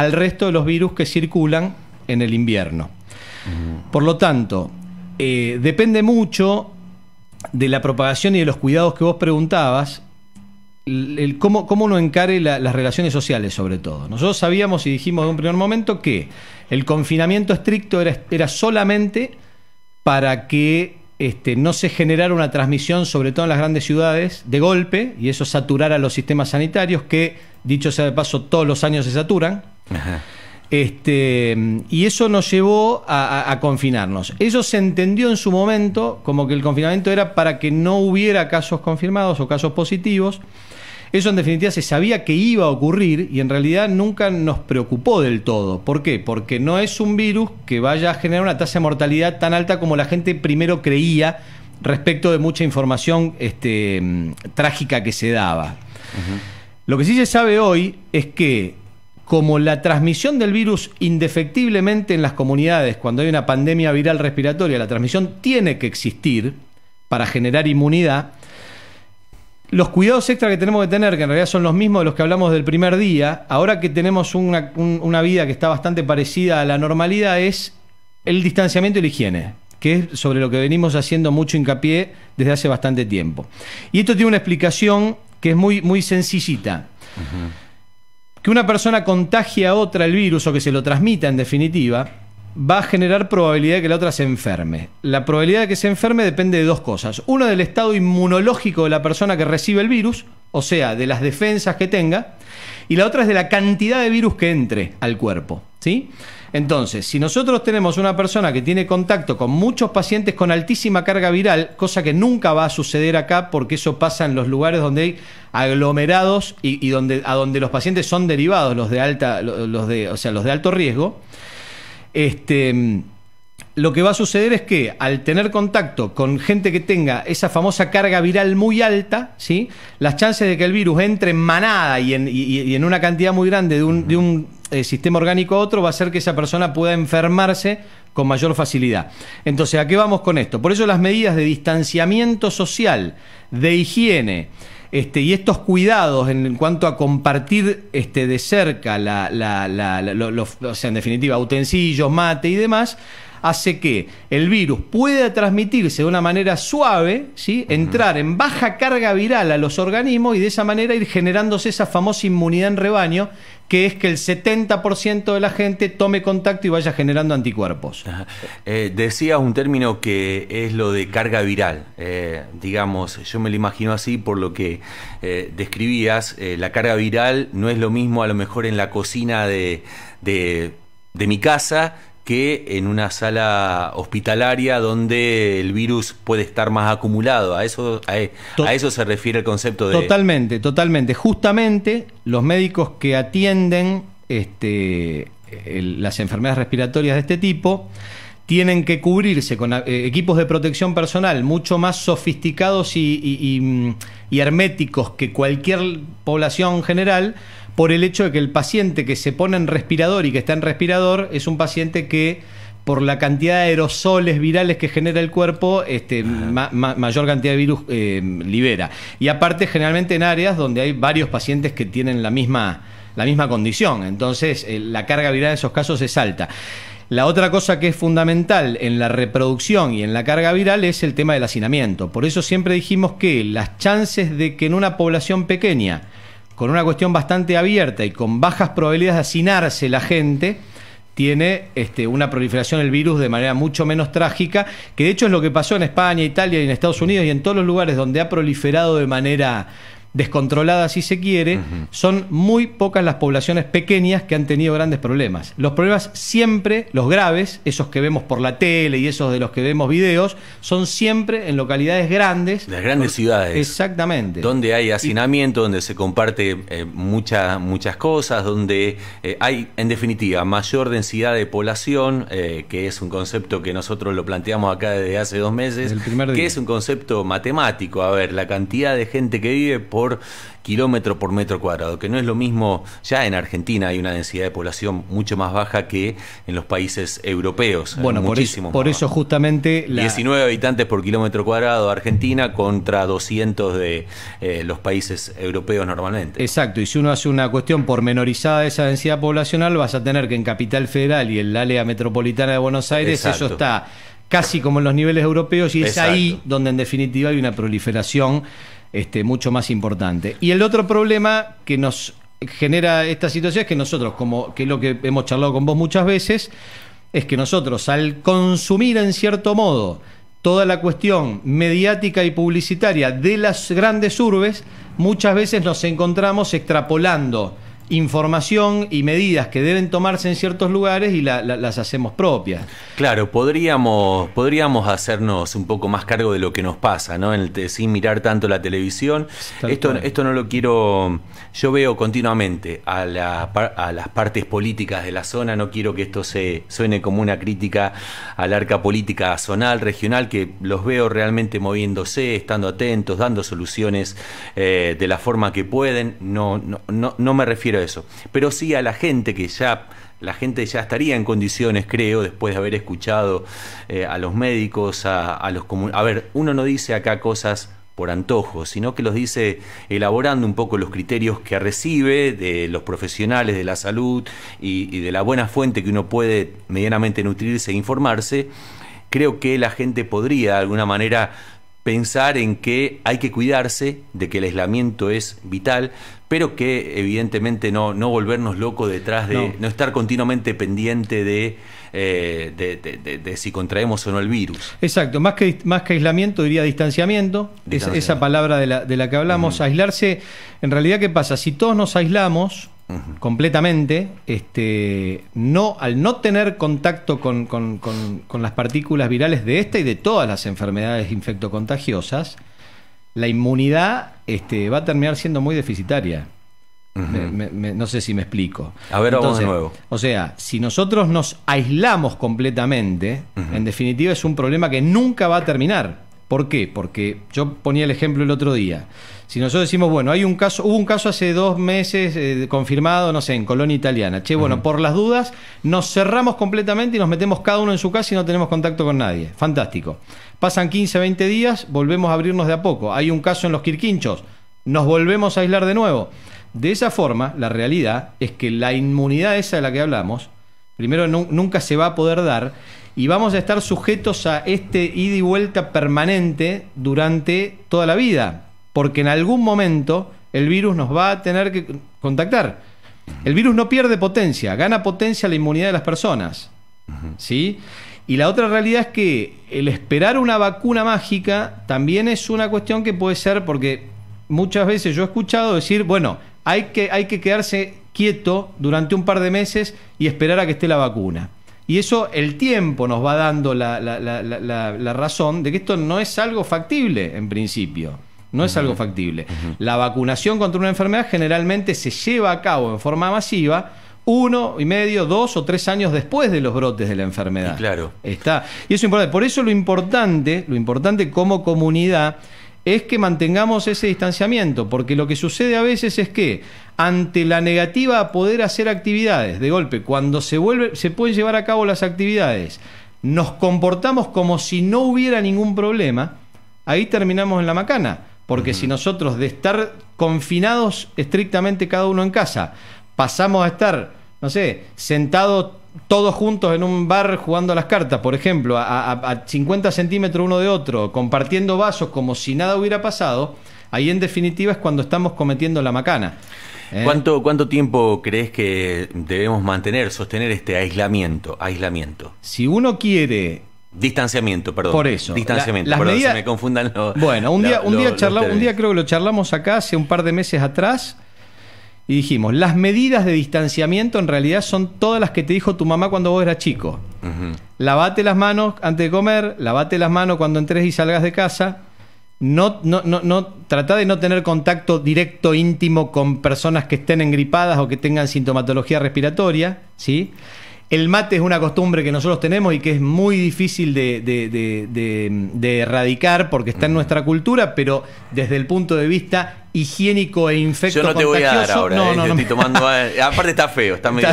al resto de los virus que circulan en el invierno. Por lo tanto, eh, depende mucho de la propagación y de los cuidados que vos preguntabas, el, cómo, cómo, uno encare las relaciones sociales sobre todo. Nosotros sabíamos y dijimos en un primer momento que el confinamiento estricto era, era solamente para que este, no se generara una transmisión, sobre todo en las grandes ciudades, de golpe, y eso saturara los sistemas sanitarios, que, dicho sea de paso, todos los años se saturan. Este, y eso nos llevó a, confinarnos. Eso se entendió en su momento como que el confinamiento era para que no hubiera casos confirmados o casos positivos. Eso en definitiva se sabía que iba a ocurrir y en realidad nunca nos preocupó del todo. ¿Por qué? Porque no es un virus que vaya a generar una tasa de mortalidad tan alta como la gente primero creía respecto de mucha información este, trágica que se daba. Lo que sí se sabe hoy es que como la transmisión del virus indefectiblemente en las comunidades, cuando hay una pandemia viral respiratoria, la transmisión tiene que existir para generar inmunidad, los cuidados extra que tenemos que tener, que en realidad son los mismos de los que hablamos del primer día, ahora que tenemos una, vida que está bastante parecida a la normalidad, es el distanciamiento y la higiene, que es sobre lo que venimos haciendo mucho hincapié desde hace bastante tiempo. Y esto tiene una explicación que es muy, muy sencillita que una persona contagie a otra el virus o que se lo transmita en definitiva, va a generar probabilidad de que la otra se enferme. La probabilidad de que se enferme depende de dos cosas. Uno, del estado inmunológico de la persona que recibe el virus, o sea, de las defensas que tenga, y la otra es de la cantidad de virus que entre al cuerpo. ¿Sí? Entonces, si nosotros tenemos una persona que tiene contacto con muchos pacientes con altísima carga viral, cosa que nunca va a suceder acá porque eso pasa en los lugares donde hay aglomerados y, donde, a donde los pacientes son derivados, los de alta, los de, o sea, los de alto riesgo, este, lo que va a suceder es que al tener contacto con gente que tenga esa famosa carga viral muy alta, ¿sí? las chances de que el virus entre en manada y en, una cantidad muy grande de un eh, sistema orgánico a otro va a hacer que esa persona pueda enfermarse con mayor facilidad. Entonces, ¿a qué vamos con esto? Por eso las medidas de distanciamiento social, de higiene, este, y estos cuidados en cuanto a compartir este, de cerca, la, la, o sea, en definitiva, utensilios, mate y demás, hace que el virus pueda transmitirse de una manera suave, ¿sí? entrar en baja carga viral a los organismos y de esa manera ir generándose esa famosa inmunidad en rebaño que es que el 70% de la gente tome contacto y vaya generando anticuerpos. Eh, decías un término que es lo de carga viral. Eh, digamos, yo me lo imagino así por lo que eh, describías. la carga viral no es lo mismo a lo mejor en la cocina de mi casa que en una sala hospitalaria donde el virus puede estar más acumulado. A eso, a, eso se refiere el concepto de... Totalmente, totalmente. Justamente los médicos que atienden este, las enfermedades respiratorias de este tipo tienen que cubrirse con eh, equipos de protección personal mucho más sofisticados y, y mm, herméticos que cualquier población general, por el hecho de que el paciente que se pone en respirador y que está en respirador es un paciente que por la cantidad de aerosoles virales que genera el cuerpo, este, mayor cantidad de virus eh, libera. Y aparte, generalmente en áreas donde hay varios pacientes que tienen la misma, la misma condición. Entonces, eh, la carga viral en esos casos es alta. La otra cosa que es fundamental en la reproducción y en la carga viral es el tema del hacinamiento. Por eso siempre dijimos que las chances de que en una población pequeña con una cuestión bastante abierta y con bajas probabilidades de hacinarse la gente, tiene este, una proliferación del virus de manera mucho menos trágica, que de hecho es lo que pasó en España, Italia y en Estados Unidos y en todos los lugares donde ha proliferado de manera descontrolada si se quiere, son muy pocas las poblaciones pequeñas que han tenido grandes problemas. Los problemas siempre, los graves, esos que vemos por la tele y esos de los que vemos videos, son siempre en localidades grandes. Las grandes ciudades. Exactamente. Donde hay hacinamiento, donde se comparte eh, muchas cosas, donde eh, hay, en definitiva, mayor densidad de población, eh, que es un concepto que nosotros lo planteamos acá desde hace dos meses, que es un concepto matemático. A ver, la cantidad de gente que vive por por kilómetro por metro cuadrado, que no es lo mismo, ya en Argentina hay una densidad de población mucho más baja que en los países europeos. Bueno, muchísimo. Por, eso, justamente... 19 habitantes por kilómetro cuadrado Argentina contra 200 de eh, los países europeos normalmente. Exacto, y si uno hace una cuestión pormenorizada de esa densidad poblacional, vas a tener que en Capital Federal y en la área metropolitana de Buenos Aires eso está casi como en los niveles europeos y es ahí donde en definitiva hay una proliferación este, mucho más importante. Y el otro problema que nos genera esta situación es que nosotros, como que lo que hemos charlado con vos muchas veces, es que nosotros al consumir en cierto modo toda la cuestión mediática y publicitaria de las grandes urbes, muchas veces nos encontramos extrapolando información y medidas que deben tomarse en ciertos lugares y las hacemos propias. Claro, podríamos, podríamos hacernos un poco más cargo de lo que nos pasa, ¿no? sin mirar tanto la televisión. esto, esto no lo quiero. Yo veo continuamente a, a las partes políticas de la zona, no quiero que esto se suene como una crítica al arca política zonal, regional, que los veo realmente moviéndose, estando atentos, dando soluciones eh, de la forma que pueden. No, no, no, no me refiero eso. Pero sí a la gente que ya la gente ya estaría en condiciones, creo, después de haber escuchado eh, a los médicos, a, los comunes. A ver, uno no dice acá cosas por antojo, sino que los dice elaborando un poco los criterios que recibe de los profesionales de la salud y de la buena fuente que uno puede medianamente nutrirse e informarse. Creo que la gente podría de alguna manera pensar en que hay que cuidarse, de que el aislamiento es vital, pero que evidentemente no, no volvernos locos detrás de, no, estar continuamente pendiente eh, de, de, si contraemos o no el virus. Exacto, más que, más que aislamiento diría distanciamiento, esa palabra de la, que hablamos, aislarse, en realidad ¿qué pasa? Si todos nos aislamos, completamente, este, no, al no tener contacto con, las partículas virales de esta y de todas las enfermedades infectocontagiosas, la inmunidad este, va a terminar siendo muy deficitaria. no sé si me explico. A ver, vamos de nuevo. O sea, si nosotros nos aislamos completamente, en definitiva es un problema que nunca va a terminar. ¿Por qué? Porque yo ponía el ejemplo el otro día. Si nosotros decimos, bueno, hay un caso, hubo un caso hace dos meses eh, confirmado, no sé, en Colonia Italiana. Che, bueno, por las dudas, nos cerramos completamente y nos metemos cada uno en su casa y no tenemos contacto con nadie. Fantástico. Pasan 15, 20 días, volvemos a abrirnos de a poco. Hay un caso en los Quirquinchos, nos volvemos a aislar de nuevo. De esa forma, la realidad es que la inmunidad esa de la que hablamos primero nunca se va a poder dar, y vamos a estar sujetos a este ida y vuelta permanente durante toda la vida, porque en algún momento el virus nos va a tener que contactar. El virus no pierde potencia, gana potencia la inmunidad de las personas. ¿Sí? Y la otra realidad es que el esperar una vacuna mágica también es una cuestión que puede ser porque muchas veces yo he escuchado decir, bueno, hay que, hay que quedarse quieto durante un par de meses y esperar a que esté la vacuna. Y eso el tiempo nos va dando la, razón de que esto no es algo factible en principio. No es algo factible. La vacunación contra una enfermedad generalmente se lleva a cabo en forma masiva uno y medio, dos o tres años después de los brotes de la enfermedad. claro. Está. Y eso es importante. Por eso lo importante, lo importante como comunidad es que mantengamos ese distanciamiento, porque lo que sucede a veces es que ante la negativa a poder hacer actividades. De golpe, cuando se, vuelve, se pueden llevar a cabo las actividades, nos comportamos como si no hubiera ningún problema, ahí terminamos en la macana. Porque si nosotros de estar confinados estrictamente cada uno en casa, pasamos a estar, no sé, sentados todos juntos en un bar jugando a las cartas, por ejemplo, a, a 50 centímetros uno de otro, compartiendo vasos como si nada hubiera pasado, ahí en definitiva es cuando estamos cometiendo la macana. ¿Eh? ¿Cuánto, tiempo crees que debemos mantener, sostener este aislamiento? aislamiento? Si uno quiere Distanciamiento, perdón. Por eso. Distanciamiento, perdón, medidas, me confundan los. Bueno, un día, un, día un día creo que lo charlamos acá hace un par de meses atrás y dijimos: las medidas de distanciamiento en realidad son todas las que te dijo tu mamá cuando vos eras chico. Lavate las manos antes de comer, lavate las manos cuando entres y salgas de casa, no, trata de no tener contacto directo, íntimo con personas que estén engripadas o que tengan sintomatología respiratoria, ¿sí? El mate es una costumbre que nosotros tenemos y que es muy difícil de, erradicar porque está en nuestra cultura, pero desde el punto de vista higiénico e infecto. Yo no te voy a dar ahora, no, eh, no, estoy tomando. aparte está feo, está medio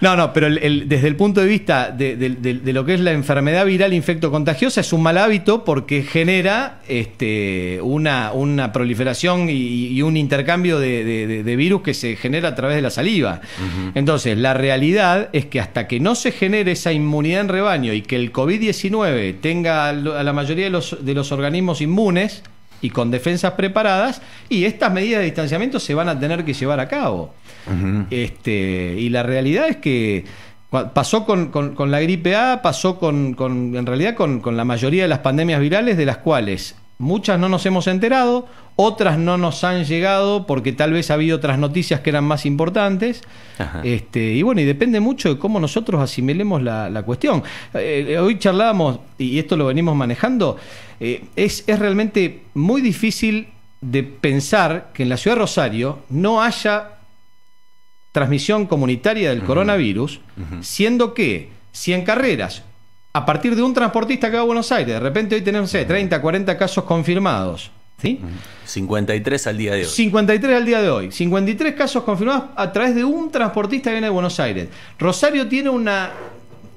No, no, pero desde el punto de vista de, lo que es la enfermedad viral infecto contagiosa, es un mal hábito porque genera este, una, proliferación y, un intercambio de, virus que se genera a través de la saliva. Entonces, la realidad es que hasta que no se genere esa inmunidad en rebaño y que el COVID-19 tenga a la mayoría de los organismos inmunes, y con defensas preparadas, y estas medidas de distanciamiento se van a tener que llevar a cabo. este, y la realidad es que pasó con, la gripe A, pasó con, con en realidad con, la mayoría de las pandemias virales, de las cuales Muchas no nos hemos enterado, otras no nos han llegado porque tal vez ha habido otras noticias que eran más importantes. Este, y bueno, y depende mucho de cómo nosotros asimilemos la, cuestión. Eh, eh, hoy charlábamos, y esto lo venimos manejando, eh, es, realmente muy difícil de pensar que en la ciudad de Rosario no haya transmisión comunitaria del coronavirus, siendo que si en carreras a partir de un transportista que va a Buenos Aires. De repente hoy tenemos, 30, eh, 40 casos confirmados. ¿Sí? 53 al día de hoy. 53 al día de hoy. 53 casos confirmados a través de un transportista que viene de Buenos Aires. Rosario tiene una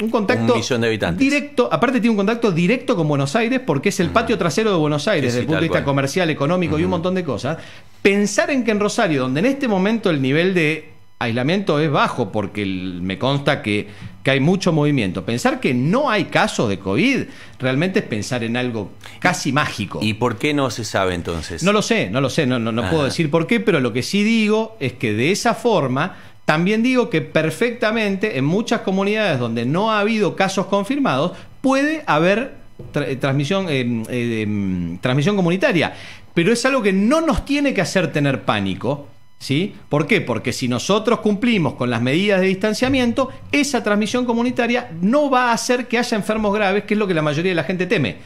un contacto un de habitantes. directo, aparte tiene un contacto directo con Buenos Aires porque es el patio trasero de Buenos Aires desde el punto de vista comercial, económico y un montón de cosas. Pensar en que en Rosario, donde en este momento el nivel de aislamiento es bajo porque me consta que que hay mucho movimiento. Pensar que no hay casos de COVID realmente es pensar en algo casi mágico. ¿Y por qué no se sabe entonces? No lo sé, no lo sé, no, no, puedo decir por qué, pero lo que sí digo es que de esa forma también digo que perfectamente en muchas comunidades donde no ha habido casos confirmados puede haber eh, transmisión, eh, eh, em, transmisión comunitaria. Pero es algo que no nos tiene que hacer tener pánico, ¿Sí? ¿Por qué? Porque si nosotros cumplimos con las medidas de distanciamiento, esa transmisión comunitaria no va a hacer que haya enfermos graves, que es lo que la mayoría de la gente teme.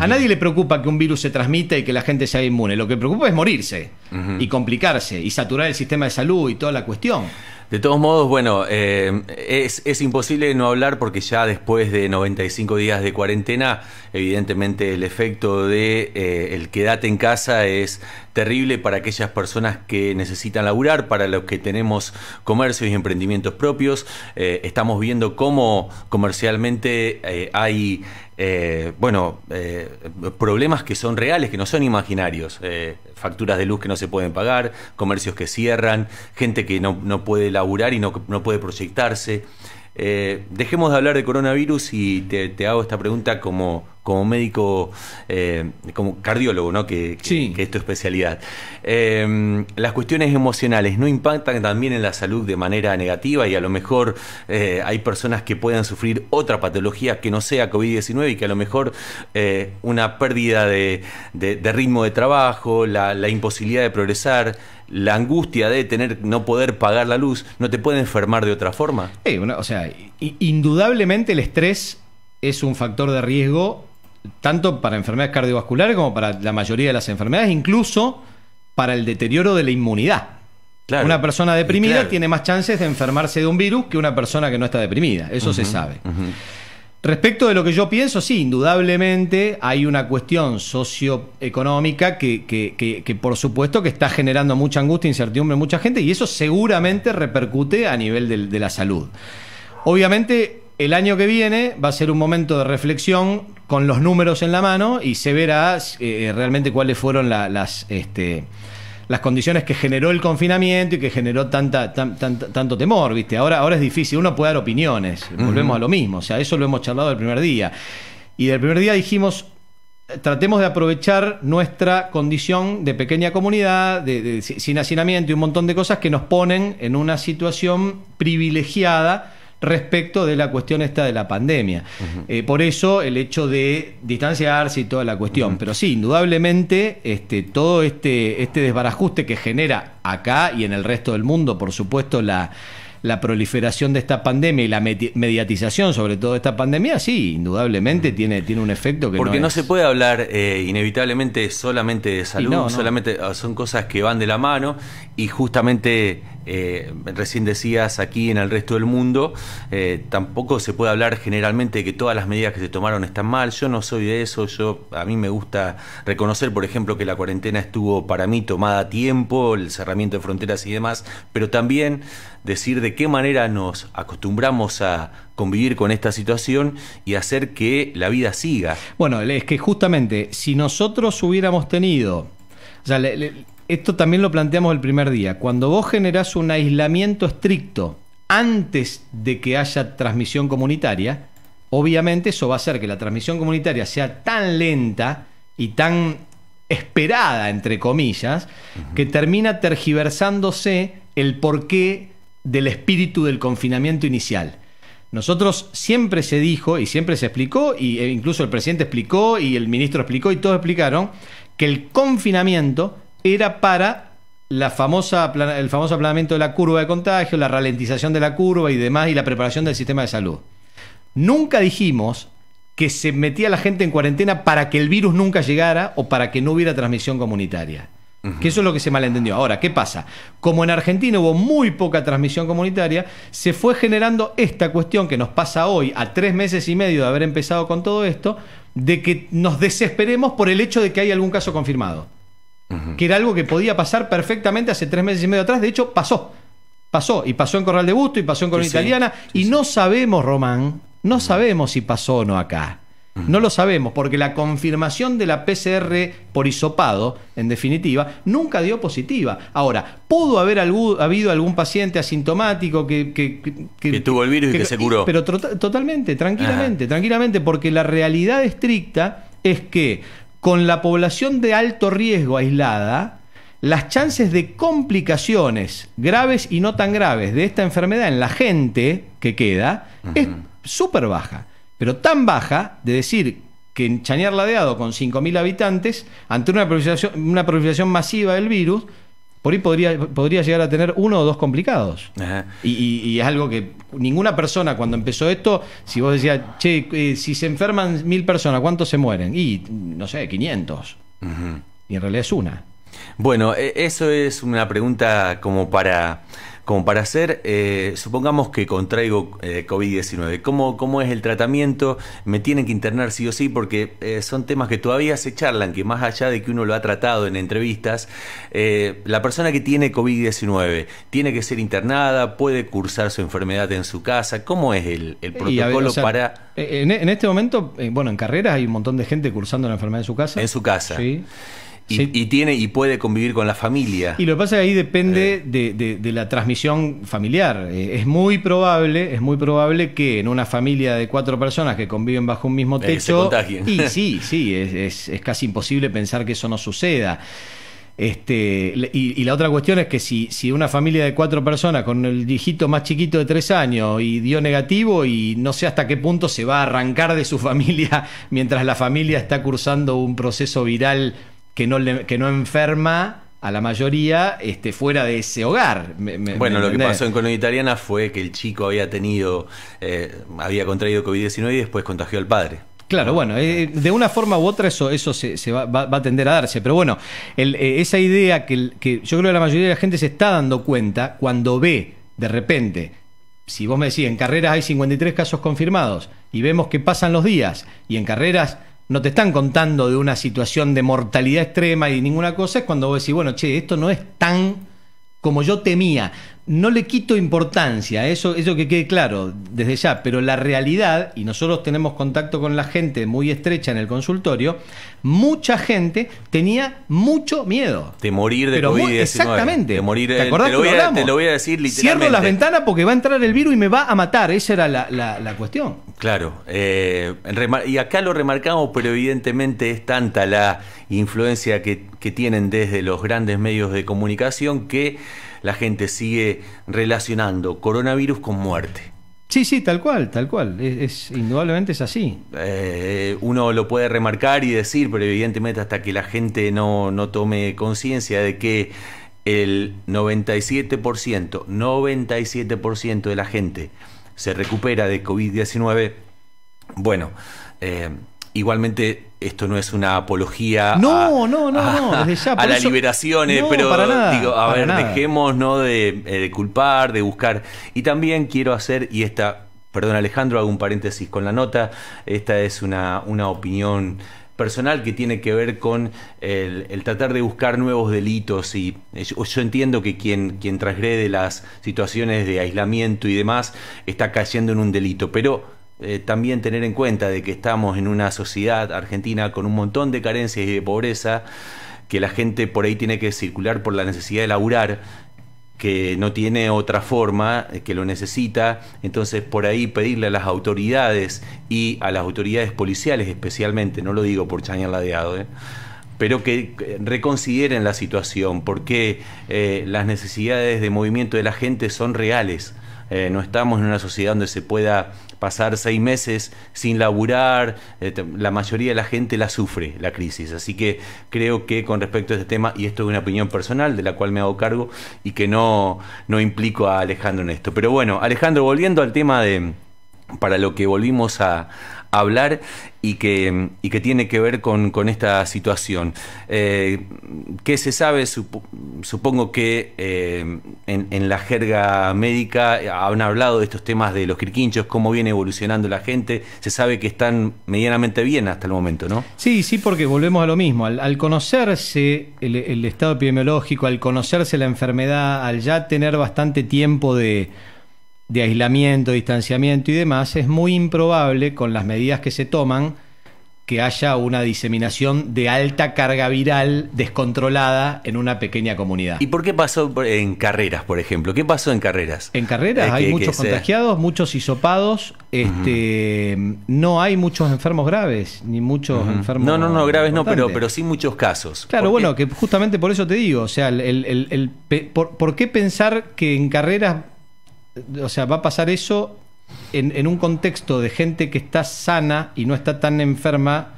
A nadie le preocupa que un virus se transmita y que la gente sea inmune. Lo que preocupa es morirse y complicarse y saturar el sistema de salud y toda la cuestión. De todos modos, bueno, eh, es, imposible no hablar porque ya después de 95 días de cuarentena, evidentemente el efecto de eh, el en casa es terrible para aquellas personas que necesitan laburar, para los que tenemos comercios y emprendimientos propios. Eh, estamos viendo cómo comercialmente eh, hay bueno, problemas que son reales, que no son imaginarios. facturas de luz que no se pueden pagar, comercios que cierran, gente que no, no puede laburar y no, puede proyectarse. Eh, dejemos de hablar de coronavirus y te, te hago esta pregunta como, como médico, eh, como cardiólogo, ¿no? Que, que, es tu especialidad. Em, las cuestiones emocionales no impactan también en la salud de manera negativa y a lo mejor eh, hay personas que puedan sufrir otra patología que no sea COVID-19 y que a lo mejor eh, una pérdida de, ritmo de trabajo, la, imposibilidad de progresar, la angustia de tener no poder pagar la luz, ¿no te puede enfermar de otra forma? Sí, o sea, indudablemente el estrés es un factor de riesgo tanto para enfermedades cardiovasculares como para la mayoría de las enfermedades, incluso para el deterioro de la inmunidad. una persona deprimida tiene más chances de enfermarse de un virus que una persona que no está deprimida, eso se sabe. Respecto de lo que yo pienso, sí, indudablemente hay una cuestión socioeconómica que, por supuesto que está generando mucha angustia, incertidumbre en mucha gente y eso seguramente repercute a nivel de la salud. Obviamente el año que viene va a ser un momento de reflexión con los números en la mano y se verá eh, realmente cuáles fueron las, este, las condiciones que generó el confinamiento y que generó tanta, tanto temor, ¿viste? Ahora, ahora es difícil, uno puede dar opiniones, volvemos a lo mismo, o sea, eso lo hemos charlado el primer día. Y del primer día dijimos, tratemos de aprovechar nuestra condición de pequeña comunidad, sin hacinamiento y un montón de cosas que nos ponen en una situación privilegiada respecto de la cuestión esta de la pandemia. Eh, por eso el hecho de distanciarse y toda la cuestión. Pero sí, indudablemente, este, todo este, este desbarajuste que genera acá y en el resto del mundo, por supuesto, la la proliferación de esta pandemia y la mediatización sobre todo de esta pandemia, sí, indudablemente tiene, tiene un efecto que... Porque no, se puede hablar eh, inevitablemente solamente de salud, solamente ah, son cosas que van de la mano y justamente eh, recién decías aquí en el resto del mundo, eh, tampoco se puede hablar generalmente de que todas las medidas que se tomaron están mal. Yo no soy de eso, yo a mí me gusta reconocer, por ejemplo, que la cuarentena estuvo para mí tomada a tiempo, el cerramiento de fronteras y demás, pero también decir de qué manera nos acostumbramos a convivir con esta situación y hacer que la vida siga. Bueno, es que justamente si nosotros hubiéramos tenido ya le, esto también lo planteamos el primer día, cuando vos generás un aislamiento estricto antes de que haya transmisión comunitaria, obviamente eso va a hacer que la transmisión comunitaria sea tan lenta y tan esperada, entre comillas, que termina tergiversándose el porqué del espíritu del confinamiento inicial. Nosotros siempre se dijo y siempre se explicó, e incluso el presidente explicó y el ministro explicó y todos explicaron que el confinamiento era para el famoso aplanamiento de la curva de contagio, la ralentización de la curva y demás, y la preparación del sistema de salud. Nunca dijimos que se metía la gente en cuarentena para que el virus nunca llegara o para que no hubiera transmisión comunitaria. Que eso es lo que se malentendió. Ahora, ¿qué pasa? Como en Argentina hubo muy poca transmisión comunitaria, se fue generando esta cuestión que nos pasa hoy, a tres meses y medio de haber empezado con todo esto, de que nos desesperemos por el hecho de que hay algún caso confirmado. Que era algo que podía pasar perfectamente hace tres meses y medio atrás. De hecho, pasó. Pasó. Y pasó en Corral de Busto y pasó en Corona Italiana. y no sabemos, Román, no sabemos si pasó o no acá. No lo sabemos, porque la confirmación de la PCR por hisopado, en definitiva, nunca dio positiva. Ahora, pudo haber algún, habido algún paciente asintomático que, que, tuvo el virus y que se curó. Pero totalmente, tranquilamente, tranquilamente, porque la realidad estricta es que con la población de alto riesgo aislada, las chances de complicaciones graves y no tan graves de esta enfermedad en la gente que queda es súper baja, pero tan baja de decir que en Chañar ladeado con 5.000 habitantes ante una una proliferación masiva del virus por ahí podría, podría llegar a tener uno o dos complicados. Y, es algo que ninguna persona cuando empezó esto, si vos decías, che, eh, si se enferman mil personas, ¿cuántos se mueren? Y, no sé, 500. Y en realidad es una. Bueno, e, eso es una pregunta como para como para hacer, eh, supongamos que contraigo eh, COVID-19, ¿Cómo, es el tratamiento? ¿Me tienen que internar sí o sí? Porque eh, son temas que todavía se charlan, que más allá de que uno lo ha tratado en entrevistas, la persona que tiene COVID-19 tiene que ser internada, puede cursar su enfermedad en su casa, ¿cómo es el, protocolo para... En, en, este momento, bueno, en carreras hay un montón de gente cursando la enfermedad en su casa. En su casa. Sí. Y, tiene y puede convivir con la familia. Y lo que pasa es que ahí depende eh. de, la transmisión familiar. Eh, es muy probable, es muy probable que en una familia de cuatro personas que conviven bajo un mismo eh, techo. se y sí, sí, es, es, casi imposible pensar que eso no suceda. Este, y, la otra cuestión es que si, si una familia de cuatro personas con el hijito más chiquito de tres años y dio negativo y no sé hasta qué punto se va a arrancar de su familia mientras la familia está cursando un proceso viral que no, enferma a la mayoría este, fuera de ese hogar. bueno, lo que pasó en Colonia Italiana fue que el chico había tenido, eh, había contraído COVID-19 y después contagió al padre. Claro, bueno, eh, de una forma u otra eso, eso se, va, a tender a darse, pero bueno, eh, esa idea que, que yo creo que la mayoría de la gente se está dando cuenta cuando ve de repente si vos me decís, en carreras hay 53 casos confirmados y vemos que pasan los días y en carreras no te están contando de una situación de mortalidad extrema y ninguna cosa, es cuando vos decís, bueno, che, esto no es tan como yo temía no le quito importancia, eso, eso que quede claro desde ya, pero la realidad, y nosotros tenemos contacto con la gente muy estrecha en el consultorio, mucha gente tenía mucho miedo. De morir de COVID-19. Exactamente. De morir, ¿Te acordás te lo, voy a, te lo voy a decir literalmente. Cierro las ventanas porque va a entrar el virus y me va a matar, esa era la, cuestión. Claro, eh, y acá lo remarcamos, pero evidentemente es tanta la influencia que tienen desde los grandes medios de comunicación que la gente sigue relacionando coronavirus con muerte. Sí, sí, tal cual, tal cual. Es, indudablemente es así. Eh, uno lo puede remarcar y decir, pero evidentemente hasta que la gente no, tome conciencia de que el 97%, 97% de la gente se recupera de COVID-19, bueno, eh, Igualmente, esto no es una apología. a, la liberación, pero digo, a ver, dejemos ¿no? Eh, de, culpar, de buscar. Y también quiero hacer, y esta, perdón Alejandro, hago un paréntesis con la nota, esta es una, una opinión personal que tiene que ver con el, tratar de buscar nuevos delitos y yo, entiendo que quien, quien transgrede las situaciones de aislamiento y demás está cayendo en un delito, pero eh, también tener en cuenta de que estamos en una sociedad argentina con un montón de carencias y de pobreza, que la gente por ahí tiene que circular por la necesidad de laburar, que no tiene otra forma, eh, que lo necesita. Entonces, por ahí pedirle a las autoridades y a las autoridades policiales especialmente, no lo digo por chañar ladeado, eh, pero que reconsideren la situación, porque las necesidades de movimiento de la gente son reales. no estamos en una sociedad donde se pueda pasar seis meses sin laburar, eh, la mayoría de la gente la sufre, la crisis. Así que creo que con respecto a este tema, y esto es una opinión personal de la cual me hago cargo y que no, no implico a Alejandro en esto. Pero bueno, Alejandro, volviendo al tema de para lo que volvimos a, hablar y que, tiene que ver con, esta situación. Eh, ¿Qué se sabe? Supongo que eh, en, la jerga médica eh, han hablado de estos temas de los quirquinchos, cómo viene evolucionando la gente. Se sabe que están medianamente bien hasta el momento, ¿no? Sí, sí, porque volvemos a lo mismo. Al, conocerse el estado epidemiológico, al conocerse la enfermedad, al ya tener bastante tiempo de de aislamiento, distanciamiento y demás, es muy improbable con las medidas que se toman que haya una diseminación de alta carga viral descontrolada en una pequeña comunidad. ¿Y por qué pasó en carreras, por ejemplo? ¿Qué pasó en carreras? En carreras eh, hay muchos contagiados, muchos hisopados, este, no hay muchos enfermos graves, ni muchos enfermos... No, no, no, graves no, pero, pero sí muchos casos. Claro, bueno, que justamente por eso te digo, o sea, por, ¿por qué pensar que en carreras o sea, va a pasar eso en, un contexto de gente que está sana y no está tan enferma.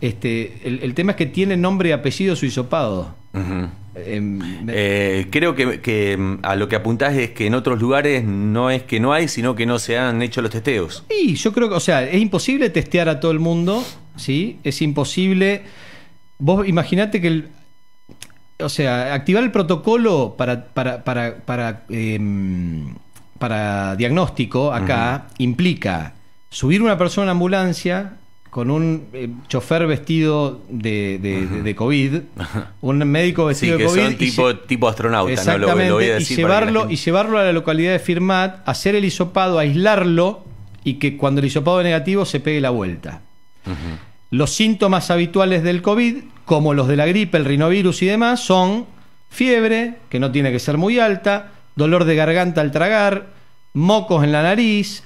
Este, el, tema es que tiene nombre y apellido su eh, eh, creo que, mm, a lo que apuntás es que en otros lugares no es que no hay, sino que no se han hecho los testeos. Sí, yo creo que, o sea, es imposible testear a todo el mundo, ¿sí? Es imposible. Vos imaginate que el, o sea, activar el protocolo para, para, eh, mm, para diagnóstico acá implica subir una persona a ambulancia con un eh, chofer vestido de, COVID, un médico vestido de COVID. tipo, astronauta, ¿no? Lo, voy a decir y, llevarlo, y llevarlo a la localidad de Firmat, hacer el hisopado, aislarlo y que cuando el hisopado es negativo se pegue la vuelta. Los síntomas habituales del COVID, como los de la gripe, el rinovirus y demás, son fiebre, que no tiene que ser muy alta, dolor de garganta al tragar, mocos en la nariz.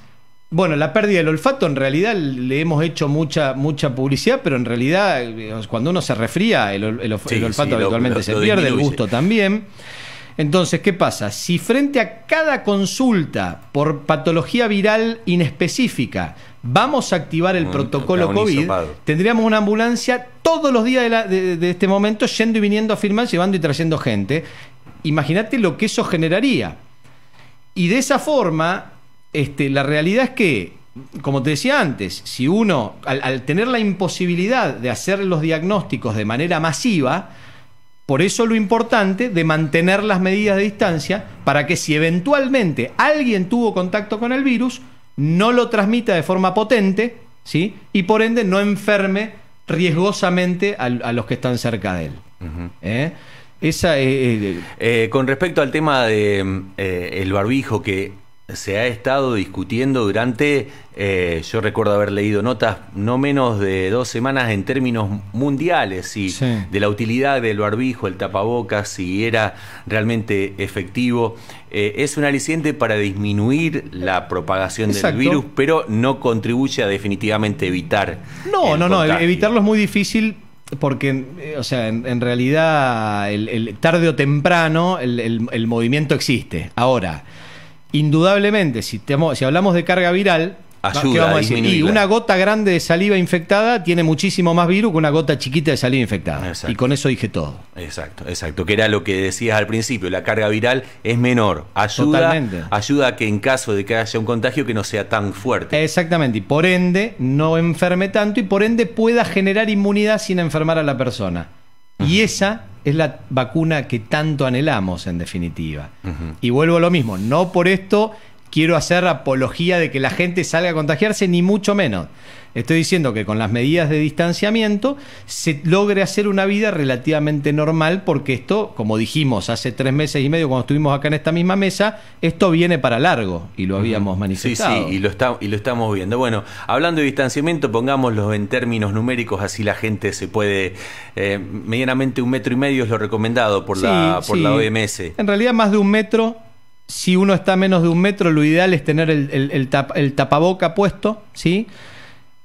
Bueno, la pérdida del olfato en realidad le hemos hecho mucha mucha publicidad, pero en realidad eh, cuando uno se refría el, olfato habitualmente se pierde, el gusto también. Entonces, ¿qué pasa? Si frente a cada consulta por patología viral inespecífica vamos a activar el protocolo COVID, tendríamos una ambulancia todos los días de, de, este momento yendo y viniendo a firmar, llevando y trayendo gente imagínate lo que eso generaría. Y de esa forma, este, la realidad es que, como te decía antes, si uno, al, tener la imposibilidad de hacer los diagnósticos de manera masiva, por eso lo importante de mantener las medidas de distancia para que si eventualmente alguien tuvo contacto con el virus, no lo transmita de forma potente, ¿sí? Y por ende no enferme riesgosamente a, los que están cerca de él. ¿Eh? Esa es... Eh, eh, eh, con respecto al tema de el barbijo que se ha estado discutiendo durante, yo recuerdo haber leído notas no menos de dos semanas en términos mundiales y de la utilidad del barbijo, el tapabocas, si era realmente efectivo. es un aliciente para disminuir la propagación del virus, pero no contribuye a definitivamente evitar. No, no, no, evitarlo es muy difícil porque, eh, o sea, en, realidad, el, tarde o temprano, el, movimiento existe. Ahora, indudablemente, si, si hablamos de carga viral, ayuda Y una gota grande de saliva infectada tiene muchísimo más virus que una gota chiquita de saliva infectada. Y con eso dije todo. Exacto, exacto. Que era lo que decías al principio, la carga viral es menor. Ayuda, ayuda a que en caso de que haya un contagio que no sea tan fuerte. Exactamente. Y por ende, no enferme tanto y por ende pueda generar inmunidad sin enfermar a la persona. Y esa es la vacuna que tanto anhelamos, en definitiva. Y vuelvo a lo mismo, no por esto quiero hacer apología de que la gente salga a contagiarse, ni mucho menos. Estoy diciendo que con las medidas de distanciamiento se logre hacer una vida relativamente normal, porque esto, como dijimos hace tres meses y medio cuando estuvimos acá en esta misma mesa, esto viene para largo y lo habíamos manifestado. Sí, sí, y lo, y lo estamos viendo. Bueno, hablando de distanciamiento, pongámoslo en términos numéricos, así la gente se puede. Eh, medianamente un metro y medio es lo recomendado por, la, la OMS. En realidad, más de un metro si uno está a menos de un metro, lo ideal es tener el, el, tapaboca puesto, ¿sí?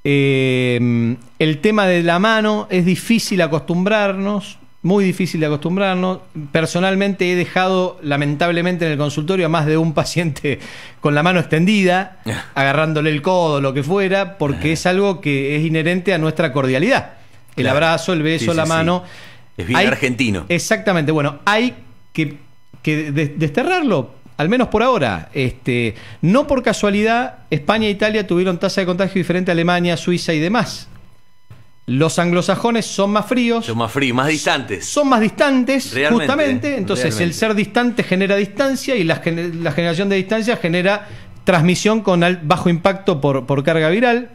Eh, el tema de la mano es difícil acostumbrarnos, muy difícil de acostumbrarnos. Personalmente he dejado, lamentablemente, en el consultorio a más de un paciente con la mano extendida, agarrándole el codo, lo que fuera, porque es algo que es inherente a nuestra cordialidad. El abrazo, el beso, la mano. Es bien argentino. Exactamente. Bueno, hay que desterrarlo al menos por ahora. Este, no por casualidad, España e Italia tuvieron tasa de contagio diferente a Alemania, Suiza y demás. Los anglosajones son más fríos. Son más fríos, más distantes. Son más distantes, justamente. Entonces, el ser distante genera distancia y la, generación de distancia genera transmisión con bajo impacto por carga viral.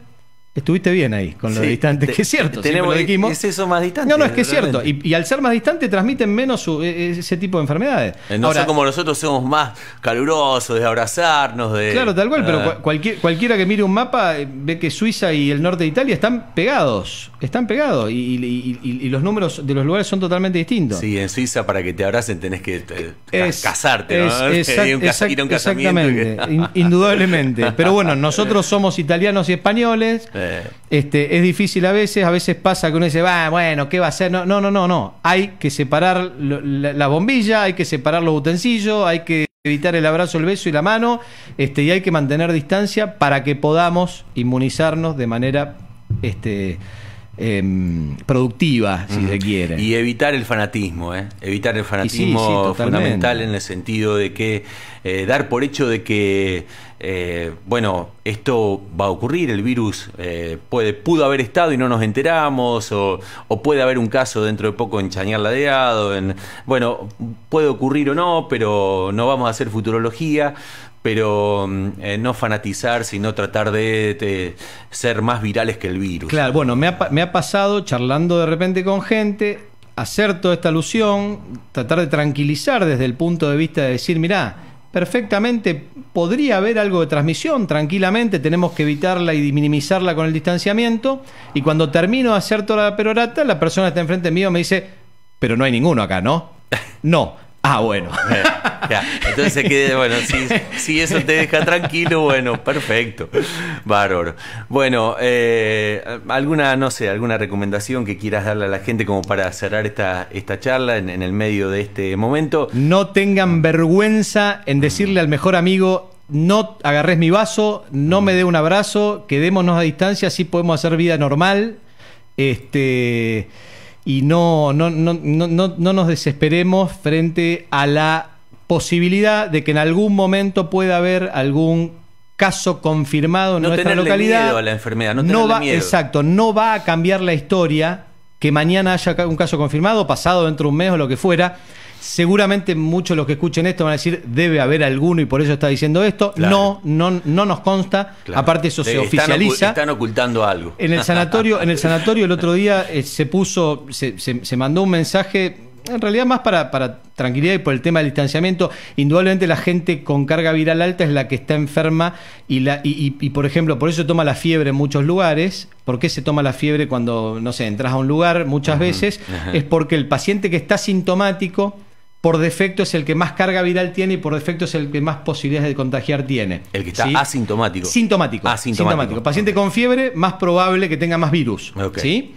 Estuviste bien ahí con lo distantes, distante, que es cierto. Tenemos, lo dijimos. es eso más distante. No, no, es que es cierto. Y, al ser más distante transmiten menos su, e, e, ese tipo de enfermedades. Eh, no Ahora, sé como nosotros somos más calurosos de abrazarnos. de Claro, tal cual, pero eh. cualquier, cualquiera que mire un mapa eh, ve que Suiza y el norte de Italia están pegados. Están pegados. Y, los números de los lugares son totalmente distintos. Sí, en Suiza para que te abracen tenés que casarte, ¿no? un casamiento exactamente, indudablemente. Pero bueno, nosotros somos italianos y españoles. Este, es difícil a veces, a veces pasa que uno dice, bueno, ¿qué va a hacer? No, no, no, no, Hay que separar la, la, bombilla, hay que separar los utensilios, hay que evitar el abrazo, el beso y la mano, este, y hay que mantener distancia para que podamos inmunizarnos de manera este, Em, productiva, si se quiere. Y evitar el fanatismo, ¿eh? evitar el fanatismo fundamental en el sentido de que eh, dar por hecho de que, eh, bueno, esto va a ocurrir, el virus puede, pudo haber estado y no nos enteramos, o, puede haber un caso dentro de poco en Chañar Ladeado, bueno, puede ocurrir o no, pero no vamos a hacer futurología pero mm, eh, no fanatizar, sino tratar de, ser más virales que el virus. Claro, bueno, me ha, me ha pasado charlando de repente con gente, hacer toda esta alusión, tratar de tranquilizar desde el punto de vista de decir, mirá, perfectamente podría haber algo de transmisión, tranquilamente tenemos que evitarla y minimizarla con el distanciamiento, y cuando termino de hacer toda la perorata, la persona que está enfrente mío me dice, pero no hay ninguno acá, ¿no? no, Ah, bueno. Eh, Entonces bueno, si, eso te deja tranquilo, bueno, perfecto. Bárbaro. Bueno, eh, alguna, no sé, alguna recomendación que quieras darle a la gente como para cerrar esta, esta charla en, en el medio de este momento. No tengan vergüenza en decirle al mejor amigo, no agarres mi vaso, no me dé un abrazo, quedémonos a distancia, así podemos hacer vida normal. Este y no, no, no, no, nos desesperemos frente a la posibilidad de que en algún momento pueda haber algún caso confirmado en nuestra localidad. Miedo a la enfermedad, no, va, Exacto, no va a cambiar la historia que mañana haya un caso confirmado, pasado dentro de un mes o lo que fuera. Seguramente muchos de los que escuchen esto van a decir, debe haber alguno y por eso está diciendo esto. No, no, no nos consta. Aparte eso se oficializa. están ocultando algo. En el sanatorio, en el sanatorio el otro día eh, se puso, se, se, mandó un mensaje, en realidad más para, tranquilidad y por el tema del distanciamiento. Indudablemente la gente con carga viral alta es la que está enferma y, la, y, por ejemplo, por eso toma la fiebre en muchos lugares. ¿Por qué se toma la fiebre cuando, no sé, entras a un lugar muchas veces? Es porque el paciente que está sintomático por defecto es el que más carga viral tiene y por defecto es el que más posibilidades de contagiar tiene. El que está asintomático. Sintomático. Asintomático. Paciente con fiebre, más probable que tenga más virus. ¿sí?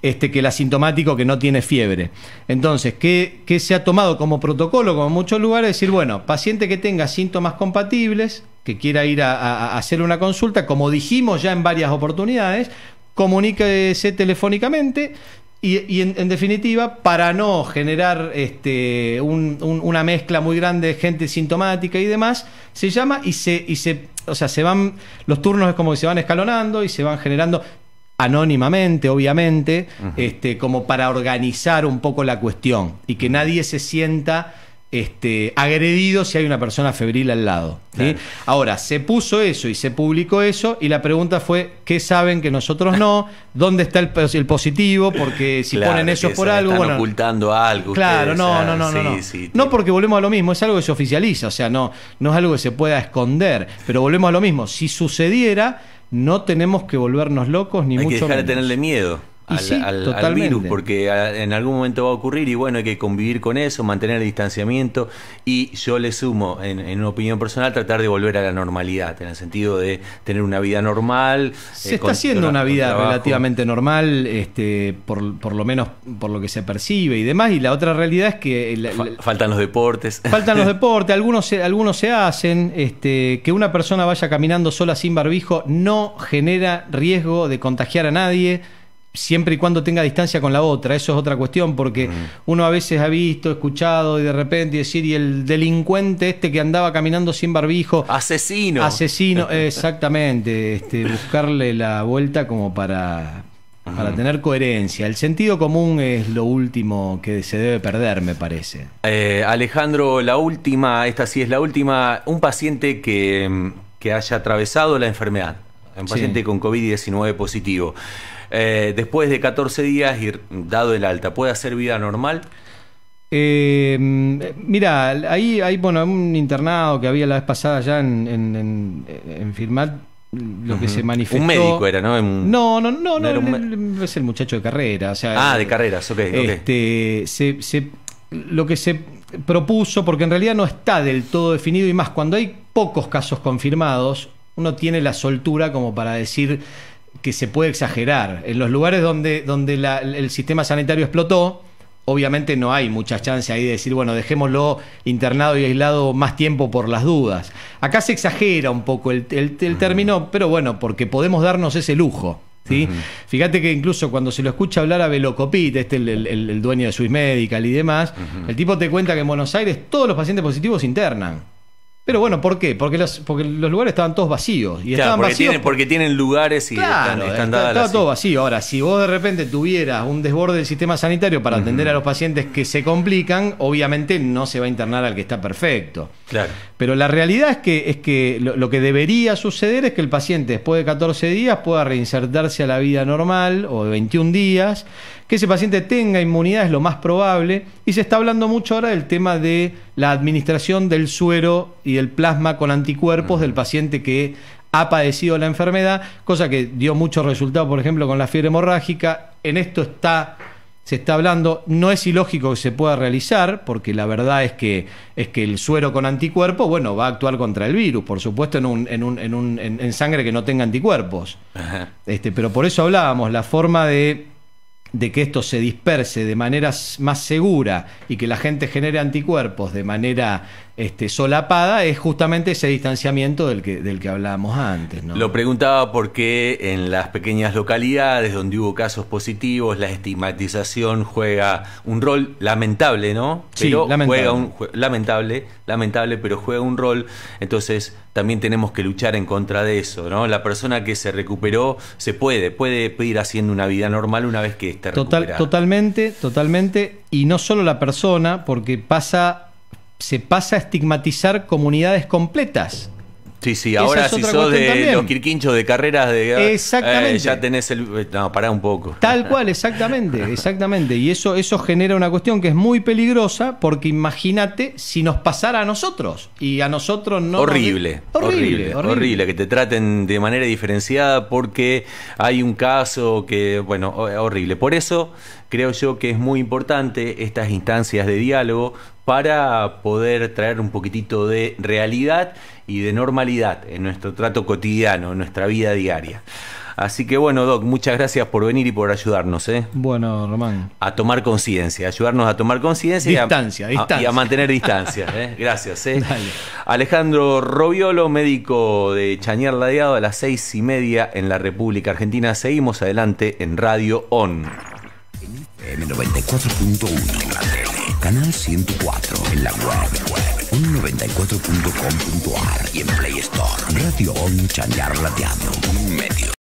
Este, que el asintomático que no tiene fiebre. Entonces, ¿qué, se ha tomado como protocolo, como en muchos lugares? Decir, bueno, paciente que tenga síntomas compatibles, que quiera ir a hacer una consulta, como dijimos ya en varias oportunidades, comuníquese telefónicamente, y, en, definitiva, para no generar este, una mezcla muy grande de gente sintomática y demás, se llama y se, y se, o sea, se van, los turnos es como que se van escalonando y se van generando anónimamente, obviamente, este, como para organizar un poco la cuestión y que nadie se sienta este, agredido si hay una persona febril al lado. Ahora, se puso eso y se publicó eso y la pregunta fue, ¿qué saben que nosotros no? ¿Dónde está el, positivo? Porque si ponen eso por algo... Están ocultando algo. Claro, no, no, no, ah, no. no porque volvemos a lo mismo, es algo que se oficializa, o sea, no, no es algo que se pueda esconder, pero volvemos a lo mismo, si sucediera, no tenemos que volvernos locos ni mucho que dejar de tenerle miedo al, virus, porque ah, en algún momento va a ocurrir y bueno, hay que convivir con eso, mantener el distanciamiento y yo le sumo, en, en una opinión personal, tratar de volver a la normalidad, en el sentido de tener una vida normal. Se eh, está haciendo una vida relativamente normal, este, por, por, lo menos por lo que se percibe y demás, y la otra realidad es que... faltan los deportes. Faltan los deportes, algunos se, algunos se hacen, este, que una persona vaya caminando sola sin barbijo no genera riesgo de contagiar a nadie siempre y cuando tenga distancia con la otra, eso es otra cuestión, porque uno a veces ha visto, escuchado y de repente decir, y el delincuente este que andaba caminando sin barbijo. Asesino. Asesino, exactamente, este, buscarle la vuelta como para, para tener coherencia. El sentido común es lo último que se debe perder, me parece. Eh, Alejandro, la última, esta sí es la última, un paciente que, haya atravesado la enfermedad, un paciente con COVID-19 positivo. Eh, después de 14 días ir dado el alta, ¿puede hacer vida normal? Eh, mira, ahí hay bueno, un internado que había la vez pasada ya en, en, Firmat, lo que se manifestó. Un médico era, ¿no? No, no, no, no, es el muchacho de carrera. ah, de carreras, ok. Este, lo que se propuso, porque en realidad no está del todo definido y más, cuando hay pocos casos confirmados, uno tiene la soltura como para decir que se puede exagerar. En los lugares donde, donde el sistema sanitario explotó, obviamente no hay mucha chance ahí de decir, bueno, dejémoslo internado y aislado más tiempo por las dudas. Acá se exagera un poco el, término, pero bueno, porque podemos darnos ese lujo. ¿Sí? Fíjate que incluso cuando se lo escucha hablar a Velocopit, este el, el, dueño de Swiss Medical y demás, el tipo te cuenta que en Buenos Aires todos los pacientes positivos internan. Pero bueno, ¿por qué? Porque los, porque los lugares estaban todos vacíos. Y estaban porque, vacíos tienen, porque tienen lugares y están, eh, dadas todo vacío. Ahora, si vos de repente tuvieras un desborde del sistema sanitario para atender a los pacientes que se complican, obviamente no se va a internar al que está perfecto. Claro. Pero la realidad es que, es que lo, lo que debería suceder es que el paciente después de 14 días pueda reinsertarse a la vida normal o de 21 días que ese paciente tenga inmunidad es lo más probable y se está hablando mucho ahora del tema de la administración del suero y el plasma con anticuerpos del paciente que ha padecido la enfermedad, cosa que dio mucho resultados, por ejemplo, con la fiebre hemorrágica. En esto está se está hablando, no es ilógico que se pueda realizar, porque la verdad es que, es que el suero con anticuerpos, bueno, va a actuar contra el virus, por supuesto, en, en, sangre que no tenga anticuerpos. Este, pero por eso hablábamos, la forma de de que esto se disperse de manera más segura y que la gente genere anticuerpos de manera este, solapada es justamente ese distanciamiento del que, del que hablábamos antes. Lo preguntaba porque en las pequeñas localidades donde hubo casos positivos, la estigmatización juega un rol lamentable, ¿no? Pero sí, lamentable. Juega un, lamentable, lamentable, pero juega un rol. Entonces también tenemos que luchar en contra de eso, ¿no? La persona que se recuperó se puede, puede ir haciendo una vida normal una vez que está recuperada. Totalmente, totalmente. Y no solo la persona, porque pasa se pasa a estigmatizar comunidades completas. Sí, sí, ahora si sos de los quirquinchos de carreras de eh, exactamente. ya tenés el eh, no, pará un poco. Tal cual, exactamente, exactamente, y eso eso genera una cuestión que es muy peligrosa porque imagínate si nos pasara a nosotros y a nosotros no horrible, horrible, horrible, horrible, que te traten de manera diferenciada porque hay un caso que bueno, horrible. Por eso creo yo que es muy importante estas instancias de diálogo para poder traer un poquitito de realidad y de normalidad en nuestro trato cotidiano, en nuestra vida diaria. Así que bueno, Doc, muchas gracias por venir y por ayudarnos. ¿eh? Bueno, Román. A tomar conciencia, ayudarnos a tomar conciencia. y a, distancia. y a mantener distancia. ¿eh? Gracias. ¿eh? Alejandro Robiolo, médico de Chañer Ladeado, a las seis y media en la República Argentina. Seguimos adelante en Radio On. M94.1 la tele, canal 104 en la web, web un 94.com.ar y en Play Store. Radio On Chanyar Lateado, un medio